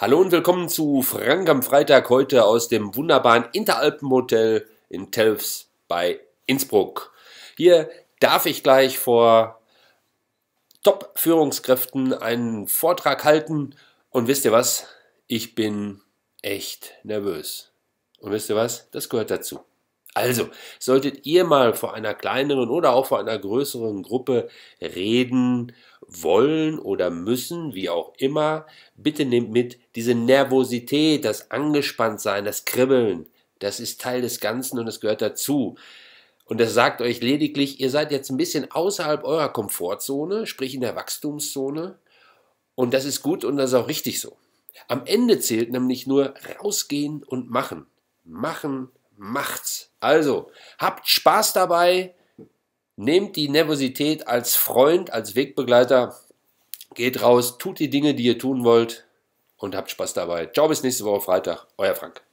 Hallo und willkommen zu Frank am Freitag heute aus dem wunderbaren Interalpenhotel in Telfs bei Innsbruck. Hier darf ich gleich vor Top-Führungskräften einen Vortrag halten und wisst ihr was? Ich bin echt nervös. Und wisst ihr was? Das gehört dazu. Also, solltet ihr mal vor einer kleineren oder auch vor einer größeren Gruppe reden wollen oder müssen, wie auch immer, bitte nehmt mit diese Nervosität, das Angespanntsein, das Kribbeln. Das ist Teil des Ganzen und es gehört dazu. Und das sagt euch lediglich, ihr seid jetzt ein bisschen außerhalb eurer Komfortzone, sprich in der Wachstumszone. Und das ist gut und das ist auch richtig so. Am Ende zählt nämlich nur rausgehen und machen. Machen, macht's. Also, habt Spaß dabei, nehmt die Nervosität als Freund, als Wegbegleiter, geht raus, tut die Dinge, die ihr tun wollt und habt Spaß dabei. Ciao, bis nächste Woche Freitag, euer Frank.